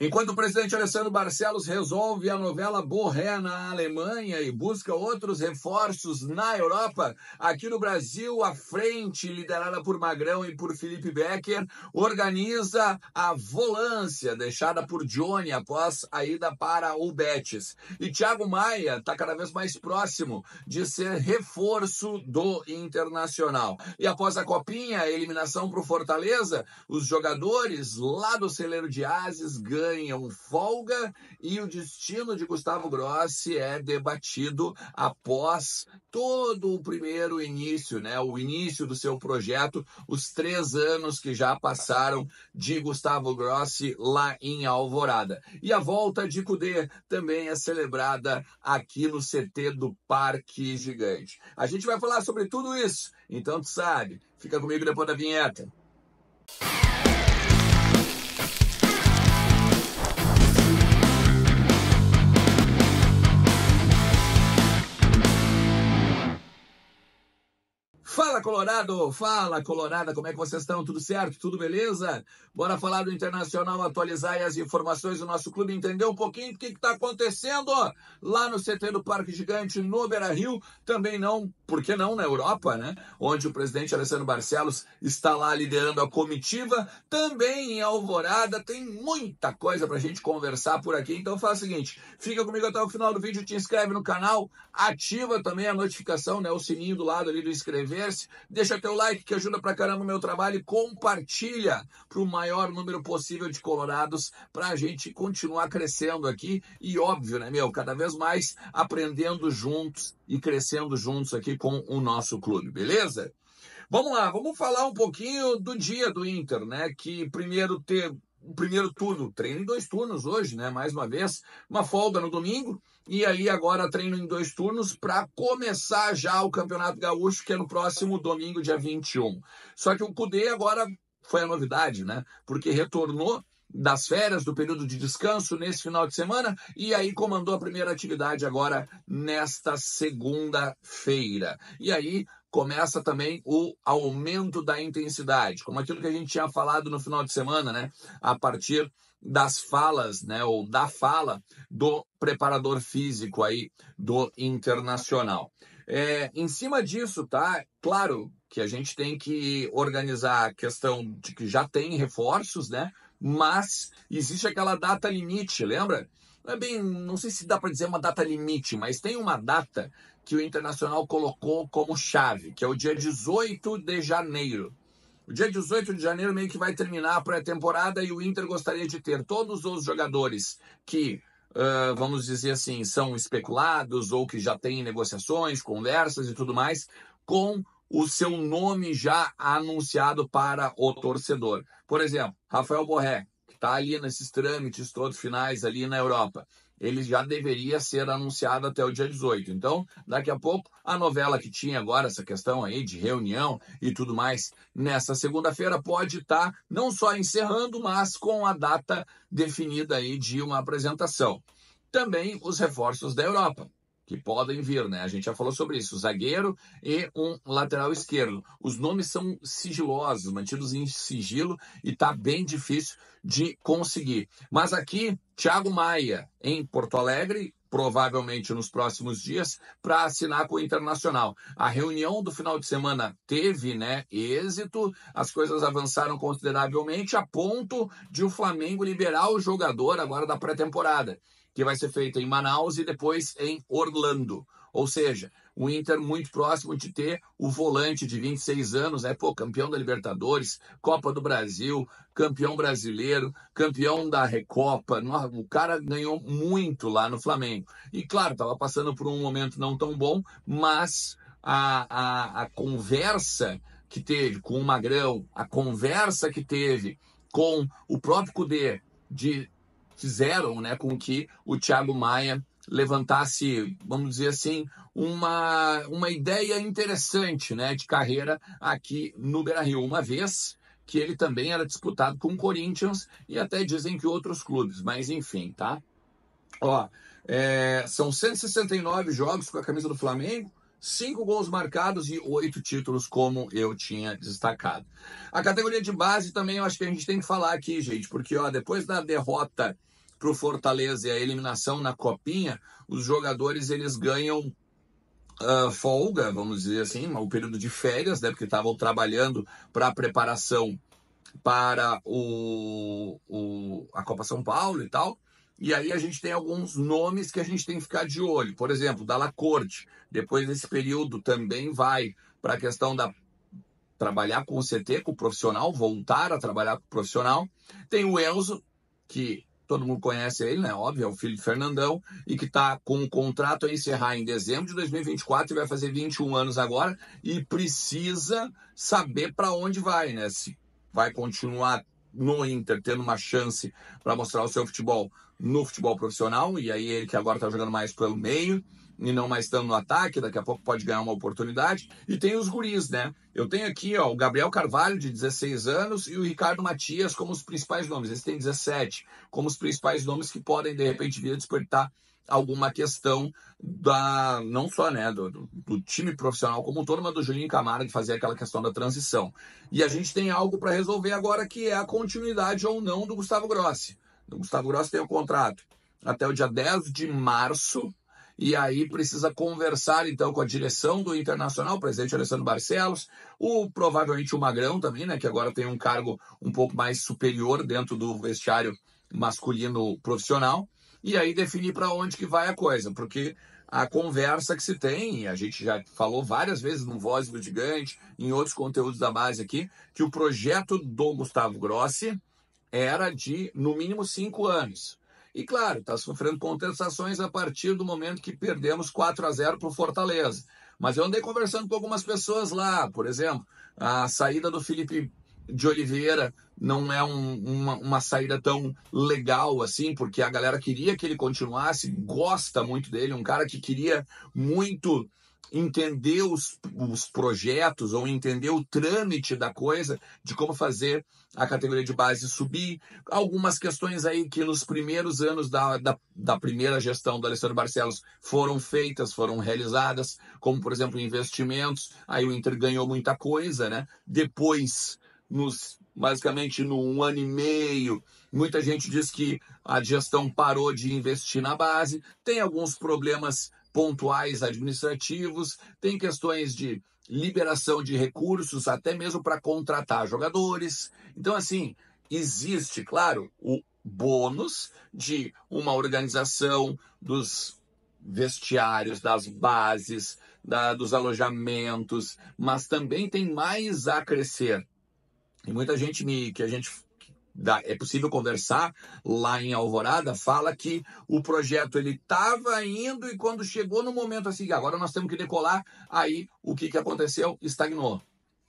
Enquanto o presidente Alessandro Barcelos resolve a novela Borré na Alemanha e busca outros reforços na Europa, aqui no Brasil, a frente liderada por Magrão e por Felipe Becker organiza a volância deixada por Johnny após a ida para o Betis. E Thiago Maia está cada vez mais próximo de ser reforço do Internacional. E após a Copinha, a eliminação para o Fortaleza, os jogadores lá do celeiro de Ases ganham ganham folga e o destino de Gustavo Grossi é debatido após todo o primeiro início, né? O início do seu projeto, os três anos que já passaram de Gustavo Grossi lá em Alvorada. E a volta de Cudê também é celebrada aqui no CT do Parque Gigante. A gente vai falar sobre tudo isso, então tu sabe. Fica comigo depois da vinheta. Colorado! Fala, Colorada, como é que vocês estão? Tudo certo? Tudo beleza? Bora falar do Internacional, atualizar as informações do nosso clube, entender um pouquinho do que está acontecendo lá no CT do Parque Gigante, no Beira-Rio, também não, por que não, na Europa, né? Onde o presidente Alessandro Barcelos está lá liderando a comitiva, também em Alvorada, tem muita coisa para a gente conversar por aqui, então faz o seguinte, fica comigo até o final do vídeo, te inscreve no canal, ativa também a notificação, né, o sininho do lado ali do inscrever-se, Deixa teu like que ajuda pra caramba no meu trabalho e compartilha para o maior número possível de colorados para a gente continuar crescendo aqui e óbvio, né, meu, cada vez mais aprendendo juntos e crescendo juntos aqui com o nosso clube, beleza? Vamos lá, vamos falar um pouquinho do dia do Inter, né? Que primeiro ter o primeiro turno. Treino em dois turnos hoje, né? Mais uma vez, uma folga no domingo. E aí agora treino em dois turnos para começar já o Campeonato Gaúcho, que é no próximo domingo, dia 21. Só que o Cudê agora foi a novidade, né? Porque retornou das férias, do período de descanso nesse final de semana e aí comandou a primeira atividade agora nesta segunda-feira. E aí começa também o aumento da intensidade, como aquilo que a gente tinha falado no final de semana, né? A partir das falas, né, ou da fala do preparador físico aí do internacional. É, em cima disso, tá? Claro que a gente tem que organizar a questão de que já tem reforços, né? Mas existe aquela data limite, lembra? Não é bem, não sei se dá para dizer uma data limite, mas tem uma data que o Internacional colocou como chave, que é o dia 18 de janeiro. O dia 18 de janeiro meio que vai terminar a pré-temporada e o Inter gostaria de ter todos os jogadores que, uh, vamos dizer assim, são especulados ou que já têm negociações, conversas e tudo mais, com o seu nome já anunciado para o torcedor. Por exemplo, Rafael Borré, que está ali nesses trâmites todos finais ali na Europa, ele já deveria ser anunciado até o dia 18. Então, daqui a pouco, a novela que tinha agora, essa questão aí de reunião e tudo mais, nessa segunda-feira, pode estar tá não só encerrando, mas com a data definida aí de uma apresentação. Também os reforços da Europa que podem vir, né? A gente já falou sobre isso, zagueiro e um lateral esquerdo. Os nomes são sigilosos, mantidos em sigilo e tá bem difícil de conseguir. Mas aqui, Thiago Maia em Porto Alegre, provavelmente nos próximos dias, para assinar com o Internacional. A reunião do final de semana teve né, êxito, as coisas avançaram consideravelmente a ponto de o Flamengo liberar o jogador agora da pré-temporada que vai ser feita em Manaus e depois em Orlando. Ou seja, o Inter muito próximo de ter o volante de 26 anos, né? Pô, campeão da Libertadores, Copa do Brasil, campeão brasileiro, campeão da Recopa. O cara ganhou muito lá no Flamengo. E claro, estava passando por um momento não tão bom, mas a, a, a conversa que teve com o Magrão, a conversa que teve com o próprio Cudê de fizeram né, com que o Thiago Maia levantasse, vamos dizer assim, uma, uma ideia interessante né, de carreira aqui no Beira-Rio. Uma vez que ele também era disputado com o Corinthians e até dizem que outros clubes, mas enfim, tá? Ó, é, são 169 jogos com a camisa do Flamengo, cinco gols marcados e oito títulos, como eu tinha destacado. A categoria de base também eu acho que a gente tem que falar aqui, gente, porque ó, depois da derrota para o Fortaleza e a eliminação na Copinha, os jogadores eles ganham Uh, folga, vamos dizer assim, o um período de férias, né? Porque estavam trabalhando para a preparação para o, o, a Copa São Paulo e tal. E aí a gente tem alguns nomes que a gente tem que ficar de olho. Por exemplo, Dalla Corte depois desse período também vai para a questão da trabalhar com o CT, com o profissional, voltar a trabalhar com o profissional. Tem o Elzo que todo mundo conhece ele, né? Óbvio, é o filho de Fernandão, e que está com o contrato a encerrar em dezembro de 2024 e vai fazer 21 anos agora, e precisa saber para onde vai, né? Se vai continuar no Inter, tendo uma chance para mostrar o seu futebol no futebol profissional, e aí ele que agora está jogando mais pelo meio e não mais estando no ataque, daqui a pouco pode ganhar uma oportunidade. E tem os guris, né? Eu tenho aqui ó, o Gabriel Carvalho, de 16 anos, e o Ricardo Matias como os principais nomes. Eles têm 17, como os principais nomes que podem, de repente, vir a despertar alguma questão da não só né do, do, time profissional como um todo, mas do Julinho Camargo de fazer aquela questão da transição. E a gente tem algo para resolver agora que é a continuidade ou não do Gustavo Grossi. O Gustavo Grossi tem o um contrato até o dia 10 de março e aí precisa conversar então com a direção do Internacional, o presidente Alessandro Barcelos, o provavelmente o Magrão também, né, que agora tem um cargo um pouco mais superior dentro do vestiário masculino profissional e aí definir para onde que vai a coisa, porque a conversa que se tem, a gente já falou várias vezes no Voz do Gigante, em outros conteúdos da base aqui, que o projeto do Gustavo Grossi era de no mínimo cinco anos. E claro, está sofrendo contestações a partir do momento que perdemos 4 a 0 para o Fortaleza. Mas eu andei conversando com algumas pessoas lá, por exemplo, a saída do Felipe de Oliveira não é um, uma, uma, saída tão legal assim, porque a galera queria que ele continuasse, gosta muito dele, um cara que queria muito entender os, os projetos ou entender o trâmite da coisa, de como fazer a categoria de base subir. Algumas questões aí que nos primeiros anos da, da, da primeira gestão do Alessandro Barcelos foram feitas, foram realizadas, como por exemplo investimentos. Aí o Inter ganhou muita coisa, né? Depois nos basicamente no um ano e meio. Muita gente diz que a gestão parou de investir na base, tem alguns problemas pontuais administrativos, tem questões de liberação de recursos, até mesmo para contratar jogadores. Então, assim, existe, claro, o bônus de uma organização dos vestiários, das bases, da, dos alojamentos, mas também tem mais a crescer e muita gente me, que a gente Dá, é possível conversar lá em Alvorada, fala que o projeto ele estava indo e quando chegou no momento assim, agora nós temos que decolar, aí o que, que aconteceu? Estagnou.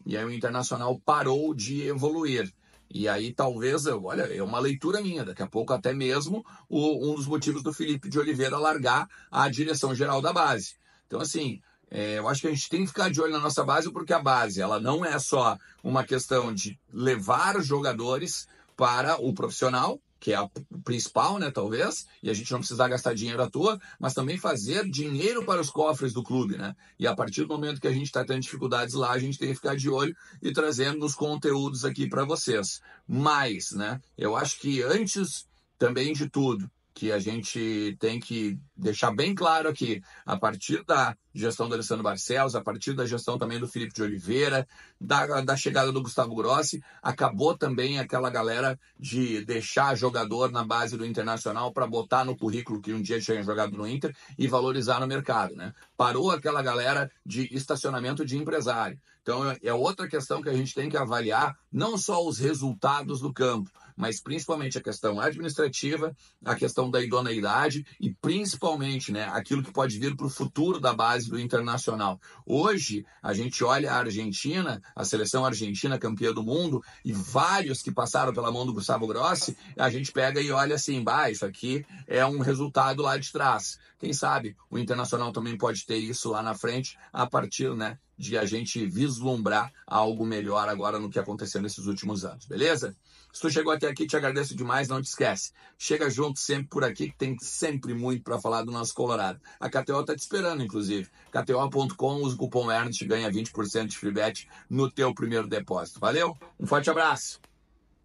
E aí o Internacional parou de evoluir. E aí talvez, olha, é uma leitura minha, daqui a pouco até mesmo o, um dos motivos do Felipe de Oliveira largar a direção geral da base. Então assim, é, eu acho que a gente tem que ficar de olho na nossa base, porque a base ela não é só uma questão de levar jogadores para o profissional, que é a principal, né, talvez, e a gente não precisar gastar dinheiro à toa, mas também fazer dinheiro para os cofres do clube, né? E a partir do momento que a gente está tendo dificuldades lá, a gente tem que ficar de olho e trazendo os conteúdos aqui para vocês. Mas, né, eu acho que antes também de tudo, que a gente tem que deixar bem claro aqui, a partir da gestão do Alessandro Barcelos, a partir da gestão também do Felipe de Oliveira, da, da chegada do Gustavo Grossi, acabou também aquela galera de deixar jogador na base do Internacional para botar no currículo que um dia tinha jogado no Inter e valorizar no mercado, né? Parou aquela galera de estacionamento de empresário. Então é outra questão que a gente tem que avaliar, não só os resultados do campo, mas principalmente a questão administrativa, a questão da idoneidade e principalmente né, aquilo que pode vir para o futuro da base do internacional. Hoje, a gente olha a Argentina, a seleção argentina campeã do mundo, e vários que passaram pela mão do Gustavo Grossi, a gente pega e olha assim, bah, isso aqui é um resultado lá de trás. Quem sabe o Internacional também pode ter isso lá na frente a partir né, de a gente vislumbrar algo melhor agora no que aconteceu nesses últimos anos, beleza? Se tu chegou até aqui, te agradeço demais, não te esquece. Chega junto sempre por aqui, que tem sempre muito para falar do nosso Colorado. A KTO está te esperando, inclusive. KTO.com, usa o cupom Ernst, ganha 20% de free bet no teu primeiro depósito. Valeu? Um forte abraço.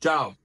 Tchau.